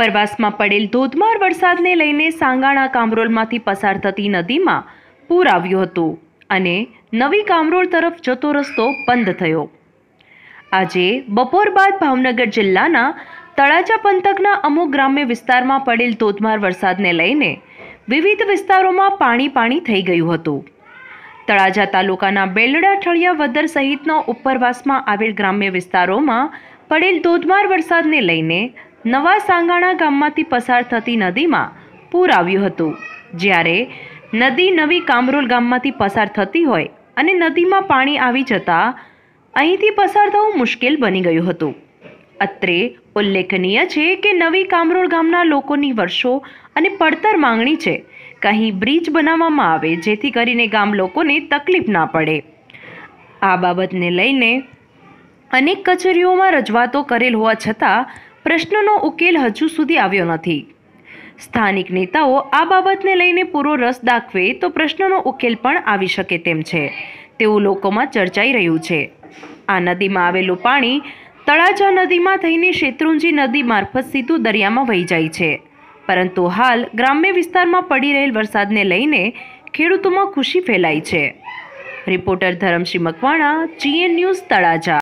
ઉપરવાસમાં પડેલ ધોધમાર વરસાદને લઈને સાંગાણા કામરોલમાંથી પસાર થતી નદીમાં પૂર આવ્યું હતું અને નવી કામરોળ તરફ જતો રસ્તો બંધ થયો આજે બપોર બાદ ભાવનગર જિલ્લાના તળાજા પંથકના અમુક ગ્રામ્ય વિસ્તારમાં પડેલ ધોધમાર વરસાદને લઈને વિવિધ વિસ્તારોમાં પાણી પાણી થઈ ગયું હતું તળાજા તાલુકાના બેલડા ઠળિયા વદર સહિતના ઉપરવાસમાં આવેલ ગ્રામ્ય વિસ્તારોમાં પડેલ ધોધમાર વરસાદને લઈને નવા સાંગાણા ગામમાંથી પસાર થતી નદીમાં પૂર આવ્યું હતું જ્યારે નદી નવી કામરોલ ગામમાંથી પસાર થતી હોય અને નદીમાં પાણી આવી જતાં અહીંથી પસાર થવું મુશ્કેલ બની ગયું હતું અત્રે ઉલ્લેખનીય છે કે નવી કામરોળ ગામના લોકોની વર્ષો અને પડતર માંગણી છે કે બ્રિજ બનાવવામાં આવે જેથી કરીને ગામ લોકોને તકલીફ ના પડે આ બાબતને લઈને અનેક કચેરીઓમાં રજૂઆતો કરેલ હોવા છતાં પ્રશ્નનો ઉકેલ હજુ સુધી આવ્યો નથી સ્થાનિક નેતાઓ આ બાબતને લઈને પૂરો રસ દાખવે તો પ્રશ્નનો ઉકેલ પણ આવી શકે તેમ છે તેવું લોકોમાં ચર્ચાઈ રહ્યું છે આ નદીમાં આવેલું પાણી તળાજા નદીમાં થઈને શેત્રુંજી નદી મારફત સીધું દરિયામાં વહી જાય છે પરંતુ હાલ ગ્રામ્ય વિસ્તારમાં પડી રહેલ વરસાદને લઈને ખેડૂતોમાં ખુશી ફેલાઈ છે reporter Dharamsinh Makwana GN news Talaja